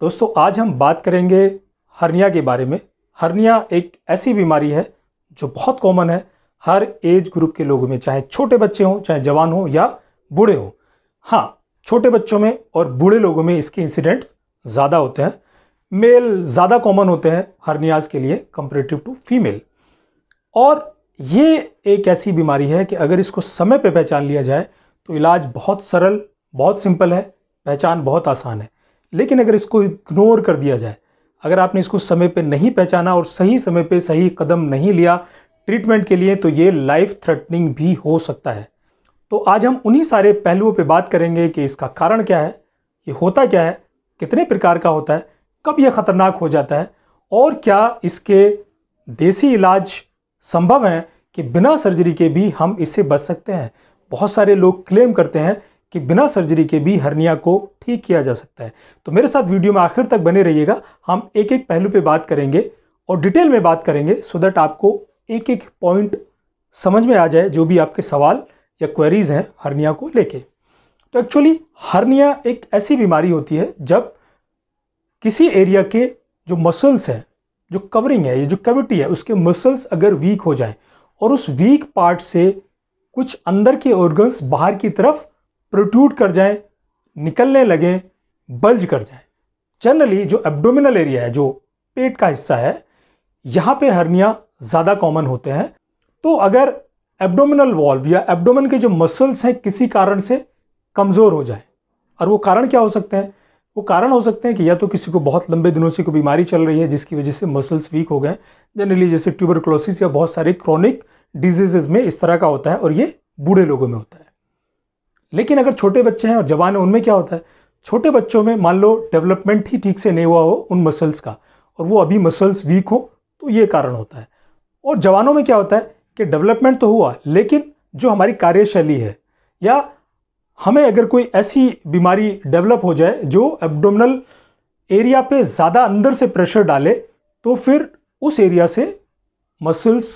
दोस्तों आज हम बात करेंगे हर्निया के बारे में हर्निया एक ऐसी बीमारी है जो बहुत कॉमन है हर एज ग्रुप के लोगों में चाहे छोटे बच्चे हों चाहे जवान हों या बूढ़े हों हाँ छोटे बच्चों में और बूढ़े लोगों में इसके इंसिडेंट्स ज़्यादा होते हैं मेल ज़्यादा कॉमन होते हैं हर्नियाज के लिए कंपेरेटिव टू फीमेल और ये एक ऐसी बीमारी है कि अगर इसको समय पर पहचान लिया जाए तो इलाज बहुत सरल बहुत सिंपल है पहचान बहुत आसान है लेकिन अगर इसको इग्नोर कर दिया जाए अगर आपने इसको समय पे नहीं पहचाना और सही समय पे सही कदम नहीं लिया ट्रीटमेंट के लिए तो ये लाइफ थ्रेटनिंग भी हो सकता है तो आज हम उन्हीं सारे पहलुओं पे बात करेंगे कि इसका कारण क्या है ये होता क्या है कितने प्रकार का होता है कब यह ख़तरनाक हो जाता है और क्या इसके देसी इलाज संभव हैं कि बिना सर्जरी के भी हम इससे बच सकते हैं बहुत सारे लोग क्लेम करते हैं कि बिना सर्जरी के भी हर्निया को ठीक किया जा सकता है तो मेरे साथ वीडियो में आखिर तक बने रहिएगा हम एक एक पहलू पे बात करेंगे और डिटेल में बात करेंगे सो दैट आपको एक एक पॉइंट समझ में आ जाए जो भी आपके सवाल या क्वेरीज हैं हर्निया को लेके तो एक्चुअली हर्निया एक ऐसी बीमारी होती है जब किसी एरिया के जो मसल्स हैं जो कवरिंग है ये जो कैविटी है उसके मसल्स अगर वीक हो जाए और उस वीक पार्ट से कुछ अंदर के ऑर्गन्स बाहर की तरफ प्रोट्यूट कर जाए निकलने लगे बल्ज कर जाए जनरली जो एब्डोमिनल एरिया है जो पेट का हिस्सा है यहाँ पे हर्निया ज़्यादा कॉमन होते हैं तो अगर एब्डोमिनल वॉल्व या एब्डोमिन के जो मसल्स हैं किसी कारण से कमज़ोर हो जाए और वो कारण क्या हो सकते हैं वो कारण हो सकते हैं कि या तो किसी को बहुत लंबे दिनों से कोई बीमारी चल रही है जिसकी वजह से मसल्स वीक हो गए जनरली जैसे ट्यूबरकलोसिस या बहुत सारे क्रॉनिक डिजीजेज में इस तरह का होता है और ये बूढ़े लोगों में होता है लेकिन अगर छोटे बच्चे हैं और जवान हैं उनमें क्या होता है छोटे बच्चों में मान लो डेवलपमेंट ही ठीक से नहीं हुआ हो उन मसल्स का और वो अभी मसल्स वीक हो तो ये कारण होता है और जवानों में क्या होता है कि डेवलपमेंट तो हुआ लेकिन जो हमारी कार्यशैली है या हमें अगर कोई ऐसी बीमारी डेवलप हो जाए जो एब्डोमिनल एरिया पे ज़्यादा अंदर से प्रेशर डाले तो फिर उस एरिया से मसल्स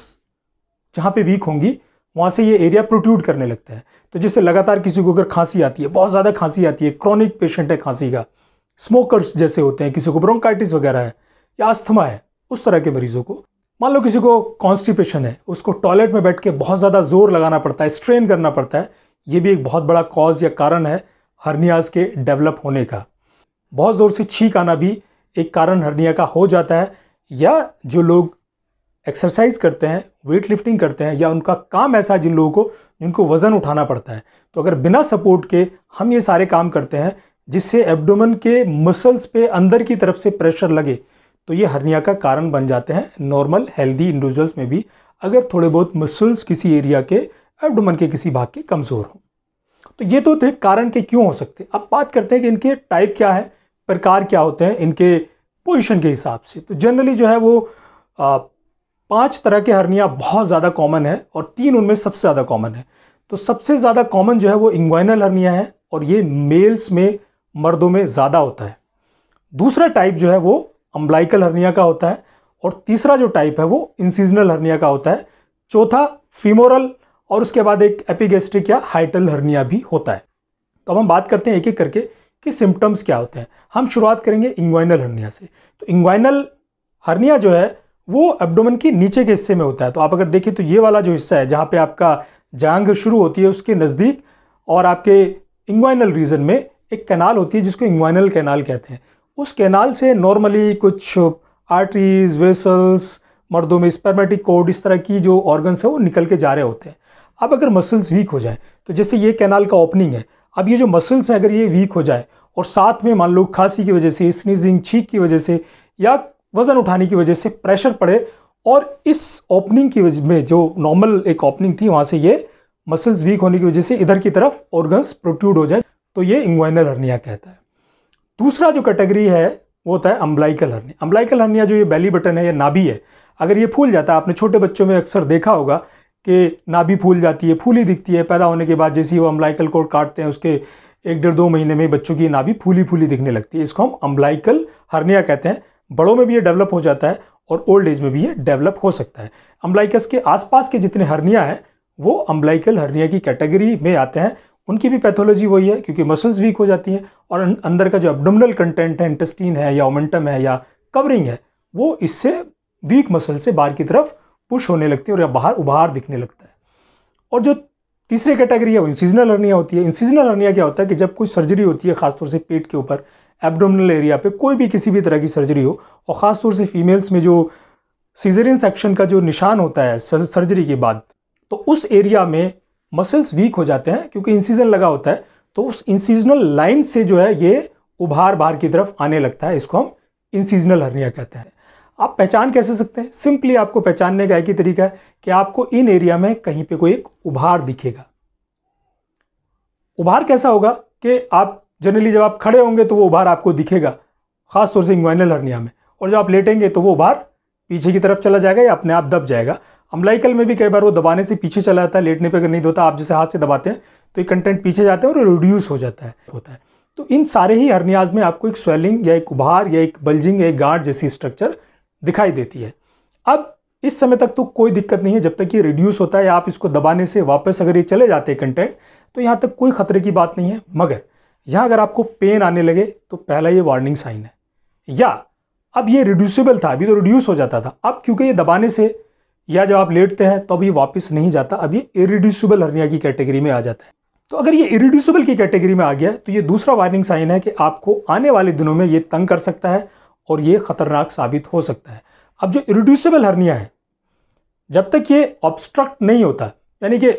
जहाँ पे वीक होंगी वहाँ से ये एरिया प्रोट्यूट करने लगता है तो जैसे लगातार किसी को अगर खांसी आती है बहुत ज़्यादा खांसी आती है क्रॉनिक पेशेंट है खांसी का स्मोकर्स जैसे होते हैं किसी को ब्रोंकाइटिस वगैरह है या अस्थमा है उस तरह के मरीजों को मान लो किसी को कॉन्स्टिपेशन है उसको टॉयलेट में बैठ के बहुत ज़्यादा जोर लगाना पड़ता है स्ट्रेन करना पड़ता है ये भी एक बहुत बड़ा कॉज या कारण है हर्नियाज के डेवलप होने का बहुत ज़ोर से छींक आना भी एक कारण हर्निया का हो जाता है या जो लोग एक्सरसाइज करते हैं वेट लिफ्टिंग करते हैं या उनका काम ऐसा है जिन लोगों को जिनको वज़न उठाना पड़ता है तो अगर बिना सपोर्ट के हम ये सारे काम करते हैं जिससे एब्डोमन के मसल्स पे अंदर की तरफ से प्रेशर लगे तो ये हर्निया का कारण बन जाते हैं नॉर्मल हेल्दी इंडिविजुअल्स में भी अगर थोड़े बहुत मसल्स किसी एरिया के एब्डोमन के किसी भाग के कमज़ोर हों तो ये तो थे कारण के क्यों हो सकते अब बात करते हैं कि इनके टाइप क्या है प्रकार क्या होते हैं इनके पोजिशन के हिसाब से तो जनरली जो है वो पांच तरह के हर्निया बहुत ज़्यादा कॉमन है और तीन उनमें सबसे ज़्यादा कॉमन है तो सबसे ज़्यादा कॉमन जो है वो इंग्वाइनल हर्निया है और ये मेल्स में मर्दों में ज़्यादा होता है दूसरा टाइप जो है वो अम्बलाइकल हर्निया का होता है और तीसरा जो टाइप है वो इंसीजनल हर्निया का होता है चौथा फीमोरल और उसके बाद एक एपिगेस्ट्रिक या हाइटल हर्निया भी होता है तो अब हम बात करते हैं एक एक करके कि सिम्टम्स क्या होते हैं हम शुरुआत करेंगे इंग्वाइनल हर्निया से तो इंग्वाइनल हर्निया जो है वो एब्डोमेन के नीचे के हिस्से में होता है तो आप अगर देखें तो ये वाला जो हिस्सा है जहाँ पे आपका जांग शुरू होती है उसके नज़दीक और आपके इंग्वाइनल रीजन में एक कैनाल होती है जिसको इंग्वाइनल कैनाल कहते हैं उस कैनाल से नॉर्मली कुछ आर्टरीज वेसल्स मर्दों में स्पर्मेटिक कोड इस तरह की जो ऑर्गन्स हैं वो निकल के जा रहे होते हैं अब अगर मसल्स वीक हो जाए तो जैसे ये कैनाल का ओपनिंग है अब ये जो मसल्स हैं अगर ये वीक हो जाए और साथ में मान लो खांसी की वजह से स्नीजिंग छींक की वजह से या वज़न उठाने की वजह से प्रेशर पड़े और इस ओपनिंग की वजह में जो नॉर्मल एक ओपनिंग थी वहाँ से ये मसल्स वीक होने की वजह से इधर की तरफ ऑर्गन्स प्रोट्यूड हो जाए तो ये इंग्वाइनल हर्निया कहता है दूसरा जो कैटेगरी है वो होता है अम्बलाइकल हर्निया अम्बलाइकल हर्निया जो ये बैली बटन है या नाभी है अगर ये फूल जाता है आपने छोटे बच्चों में अक्सर देखा होगा कि नाभी फूल जाती है फूली दिखती है पैदा होने के बाद जैसे वो अम्बलाइकल कोड काटते हैं उसके एक डेढ़ दो महीने में बच्चों की नाभी फूली फूली दिखने लगती है इसको हम अम्बलाइकल हर्निया कहते हैं बड़ों में भी ये डेवलप हो जाता है और ओल्ड एज में भी ये डेवलप हो सकता है अम्बलाइकस के आसपास के जितने हर्निया हैं वो अम्बलाइकल हर्निया की कैटेगरी में आते हैं उनकी भी पैथोलॉजी वही है क्योंकि मसल्स वीक हो जाती हैं और अं-, अंदर का जो एबडोमिनल कंटेंट है इंटेस्टीन है या ओमेंटम है या कवरिंग है वो इससे वीक मसल से बाहर की तरफ पुश होने लगती है और या बाहर उभार दिखने लगता है और जो तीसरी कैटेगरी है वो इंसीजनल हर्निया होती है इंसीजनल हर्निया क्या होता है कि जब कुछ सर्जरी होती है खासतौर से पेट के ऊपर एब्डोमिनल एरिया पे कोई भी किसी भी तरह की सर्जरी हो और ख़ास तौर से फीमेल्स में जो सीजरिन सेक्शन का जो निशान होता है सर्जरी के बाद तो उस एरिया में मसल्स वीक हो जाते हैं क्योंकि इंसीजन लगा होता है तो उस इंसीजनल लाइन से जो है ये उभार बाहर की तरफ आने लगता है इसको हम इंसीजनल हर्निया कहते हैं आप पहचान कैसे सकते हैं सिंपली आपको पहचानने का एक ही तरीका है कि आपको इन एरिया में कहीं पे कोई एक उभार दिखेगा उभार कैसा होगा कि आप जनरली जब आप खड़े होंगे तो वो उभार आपको दिखेगा खासतौर से इंग्वाइनल हर्निया में और जब आप लेटेंगे तो वो उभार पीछे की तरफ चला जाएगा या अपने आप दब जाएगा अम्लाइकल में भी कई बार वो दबाने से पीछे चला जाता है लेटने पर अगर नहीं धोता आप जैसे हाथ से दबाते हैं तो ये कंटेंट पीछे जाते हैं और रिड्यूस हो जाता है होता है तो इन सारे ही हर्नियाज में आपको एक स्वेलिंग या एक उभार या एक बल्जिंग या एक गांठ जैसी स्ट्रक्चर दिखाई देती है अब इस समय तक तो कोई दिक्कत नहीं है जब तक ये रिड्यूस होता है आप इसको दबाने से वापस अगर ये चले जाते हैं कंटेंट तो यहाँ तक कोई खतरे की बात नहीं है मगर यहाँ अगर आपको पेन आने लगे तो पहला ये वार्निंग साइन है या अब ये रिड्यूसेबल था अभी तो रिड्यूस हो जाता था अब क्योंकि ये दबाने से या जब आप लेटते हैं तो अब ये वापस नहीं जाता अब ये इरिड्यूसिबल हरनिया की कैटेगरी में आ जाता है तो अगर ये इरिड्यूसिबल की कैटेगरी में आ गया तो ये दूसरा वार्निंग साइन है कि आपको आने वाले दिनों में ये तंग कर सकता है और ये खतरनाक साबित हो सकता है अब जो इरिड्यूसिबल हरनिया है जब तक ये ऑब्स्ट्रक्ट नहीं होता यानी कि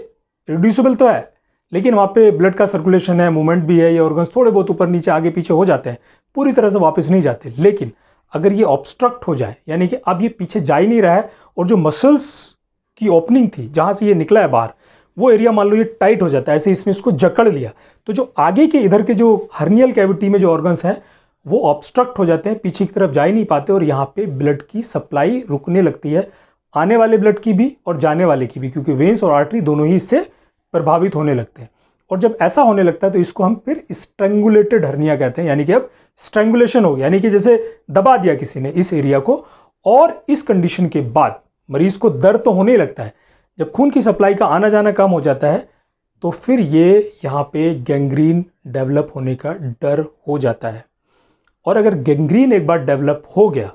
रिड्यूसिबल तो है लेकिन वहाँ पे ब्लड का सर्कुलेशन है मूवमेंट भी है ये ऑर्गन्स थोड़े बहुत ऊपर नीचे आगे पीछे हो जाते हैं पूरी तरह से वापस नहीं जाते लेकिन अगर ये ऑब्स्ट्रक्ट हो जाए यानी कि अब ये पीछे जा ही नहीं रहा है और जो मसल्स की ओपनिंग थी जहाँ से ये निकला है बाहर वो एरिया मान लो ये टाइट हो जाता है ऐसे इसने इसको जकड़ लिया तो जो आगे के इधर के जो हर्नियल कैविटी में जो ऑर्गन्स हैं वो ऑब्स्ट्रक्ट हो जाते हैं पीछे की तरफ जा ही नहीं पाते और यहाँ पे ब्लड की सप्लाई रुकने लगती है आने वाले ब्लड की भी और जाने वाले की भी क्योंकि वेंस और आर्टरी दोनों ही इससे प्रभावित होने लगते हैं और जब ऐसा होने लगता है तो इसको हम फिर स्ट्रेंगुलेटेड हर्निया कहते हैं यानी कि अब स्ट्रेंगुलेशन हो गया यानी कि जैसे दबा दिया किसी ने इस एरिया को और इस कंडीशन के बाद मरीज को दर्द तो होने ही लगता है जब खून की सप्लाई का आना जाना कम हो जाता है तो फिर ये यहाँ पे गैंग्रीन डेवलप होने का डर हो जाता है और अगर गैंग्रीन एक बार डेवलप हो गया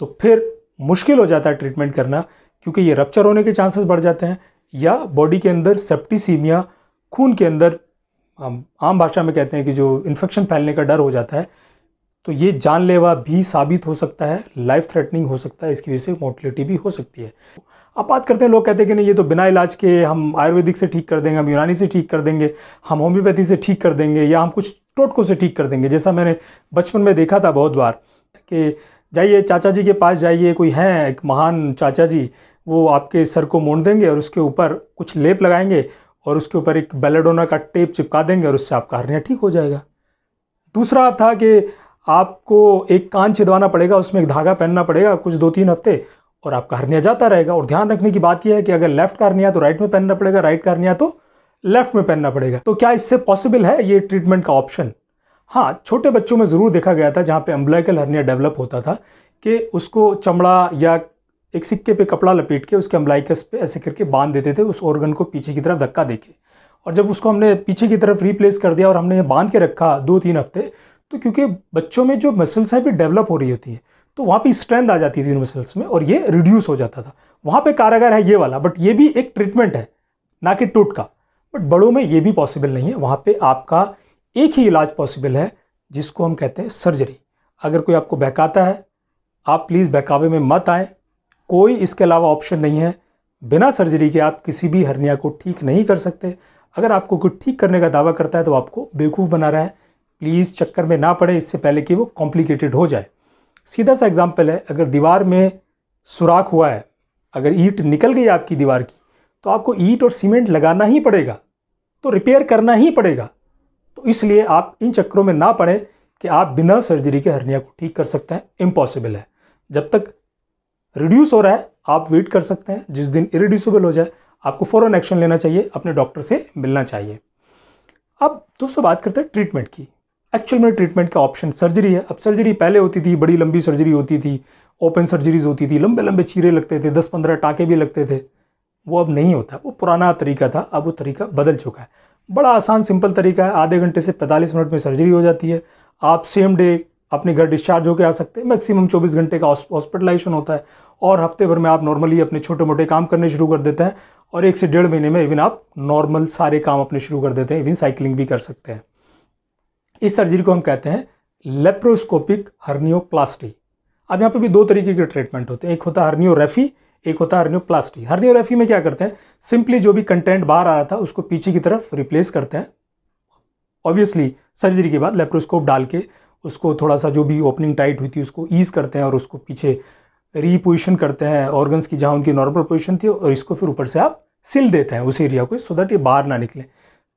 तो फिर मुश्किल हो जाता है ट्रीटमेंट करना क्योंकि ये रप्चर होने के चांसेस बढ़ जाते हैं या बॉडी के अंदर सेप्टिसीमिया खून के अंदर आम भाषा में कहते हैं कि जो इन्फेक्शन फैलने का डर हो जाता है तो ये जानलेवा भी साबित हो सकता है लाइफ थ्रेटनिंग हो सकता है इसकी वजह से मोटिलिटी भी हो सकती है अब बात करते हैं लोग कहते हैं कि नहीं ये तो बिना इलाज के हम आयुर्वेदिक से ठीक कर देंगे हम यूनानी से ठीक कर देंगे हम होम्योपैथी से ठीक कर देंगे या हम कुछ टोटको से ठीक कर देंगे जैसा मैंने बचपन में देखा था बहुत बार कि जाइए चाचा जी के पास जाइए कोई हैं एक महान चाचा जी वो आपके सर को मोड़ देंगे और उसके ऊपर कुछ लेप लगाएंगे और उसके ऊपर एक बेलेडोना का टेप चिपका देंगे और उससे आपका हरिया ठीक हो जाएगा दूसरा था कि आपको एक कान छिदवाना पड़ेगा उसमें एक धागा पहनना पड़ेगा कुछ दो तीन हफ्ते और आपका हरनिया जाता रहेगा और ध्यान रखने की बात यह है कि अगर लेफ्ट का हरनिया तो राइट में पहनना पड़ेगा राइट का हर्निया तो लेफ्ट में पहनना पड़ेगा तो क्या इससे पॉसिबल है ये ट्रीटमेंट का ऑप्शन हाँ छोटे बच्चों में ज़रूर देखा गया था जहाँ पे अम्बलाइकल हरनिया डेवलप होता था कि उसको चमड़ा या एक सिक्के पे कपड़ा लपेट के उसके अम्बलाइकस पे ऐसे करके बांध देते थे उस ऑर्गन को पीछे की तरफ धक्का दे के और जब उसको हमने पीछे की तरफ रिप्लेस कर दिया और हमने बांध के रखा दो तीन हफ्ते तो क्योंकि बच्चों में जो मसल्स हैं भी डेवलप हो रही होती है तो वहाँ पर स्ट्रेंथ आ जाती थी उन मसल्स में और ये रिड्यूस हो जाता था वहाँ पर कारागर है ये वाला बट ये भी एक ट्रीटमेंट है ना कि टूट का बट बड़ों में ये भी पॉसिबल नहीं है वहाँ पर आपका एक ही इलाज पॉसिबल है जिसको हम कहते हैं सर्जरी अगर कोई आपको बहकाता है आप प्लीज़ बहकावे में मत आएँ कोई इसके अलावा ऑप्शन नहीं है बिना सर्जरी के आप किसी भी हर्निया को ठीक नहीं कर सकते अगर आपको कोई ठीक करने का दावा करता है तो आपको बेवकूफ़ बना रहा है प्लीज़ चक्कर में ना पड़े इससे पहले कि वो कॉम्प्लिकेटेड हो जाए सीधा सा एग्ज़ाम्पल है अगर दीवार में सुराख हुआ है अगर ईट निकल गई आपकी दीवार की तो आपको ईट और सीमेंट लगाना ही पड़ेगा तो रिपेयर करना ही पड़ेगा तो इसलिए आप इन चक्करों में ना पड़ें कि आप बिना सर्जरी के हर्निया को ठीक कर सकते हैं इम्पॉसिबल है जब तक रिड्यूस हो रहा है आप वेट कर सकते हैं जिस दिन इरिड्यूसिबल हो जाए आपको फ़ौरन एक्शन लेना चाहिए अपने डॉक्टर से मिलना चाहिए अब दोस्तों बात करते हैं ट्रीटमेंट की एक्चुअल में ट्रीटमेंट का ऑप्शन सर्जरी है अब सर्जरी पहले होती थी बड़ी लंबी सर्जरी होती थी ओपन सर्जरीज होती थी लंबे लंबे चीरे लगते थे दस पंद्रह टाँके भी लगते थे वो अब नहीं होता वो पुराना तरीका था अब वो तरीका बदल चुका है बड़ा आसान सिंपल तरीका है आधे घंटे से पैंतालीस मिनट में सर्जरी हो जाती है आप सेम डे अपने घर डिस्चार्ज होकर आ सकते हैं मैक्सिमम 24 घंटे का हॉस्पिटलाइजेशन होता है और हफ्ते भर में आप नॉर्मली अपने छोटे मोटे काम करने शुरू कर देते हैं और एक से डेढ़ महीने में इवन आप नॉर्मल सारे काम अपने शुरू कर देते हैं इवन साइकिलिंग भी कर सकते हैं इस सर्जरी को हम कहते हैं लेप्रोस्कोपिक हर्नियोप्लास्टी अब यहाँ पर भी दो तरीके के ट्रीटमेंट होते हैं एक होता है हर्नियोरेफी एक होता है हर्नियोप्लास्टी हर्नियोरेफी में क्या करते हैं सिंपली जो भी कंटेंट बाहर आ रहा था उसको पीछे की तरफ रिप्लेस करते हैं ऑब्वियसली सर्जरी के बाद लेप्रोस्कोप डाल के उसको थोड़ा सा जो भी ओपनिंग टाइट हुई थी उसको ईज़ करते हैं और उसको पीछे रीपोजिशन करते हैं ऑर्गन्स की जहाँ उनकी नॉर्मल पोजिशन थी और इसको फिर ऊपर से आप सिल देते हैं उस एरिया को सो दैट ये बाहर ना निकले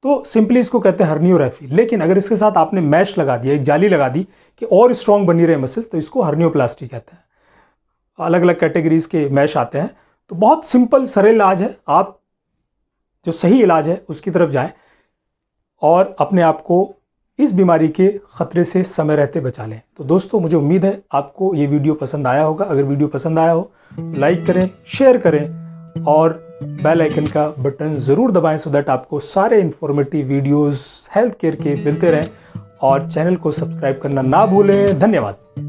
तो सिंपली इसको कहते हैं हर्नियोग्राफी लेकिन अगर इसके साथ आपने मैश लगा दिया एक जाली लगा दी कि और स्ट्रॉन्ग बनी रहे मसल्स तो इसको हर्नियोप्लास्टी कहते हैं अलग अलग कैटेगरीज के मैश आते हैं तो बहुत सिंपल सरल इलाज है आप जो सही इलाज है उसकी तरफ जाएं और अपने आप को इस बीमारी के ख़तरे से समय रहते बचा लें तो दोस्तों मुझे उम्मीद है आपको ये वीडियो पसंद आया होगा अगर वीडियो पसंद आया हो लाइक करें शेयर करें और बेल आइकन का बटन ज़रूर दबाएं सो दैट आपको सारे इन्फॉर्मेटिव वीडियोस हेल्थ केयर के मिलते रहें और चैनल को सब्सक्राइब करना ना भूलें धन्यवाद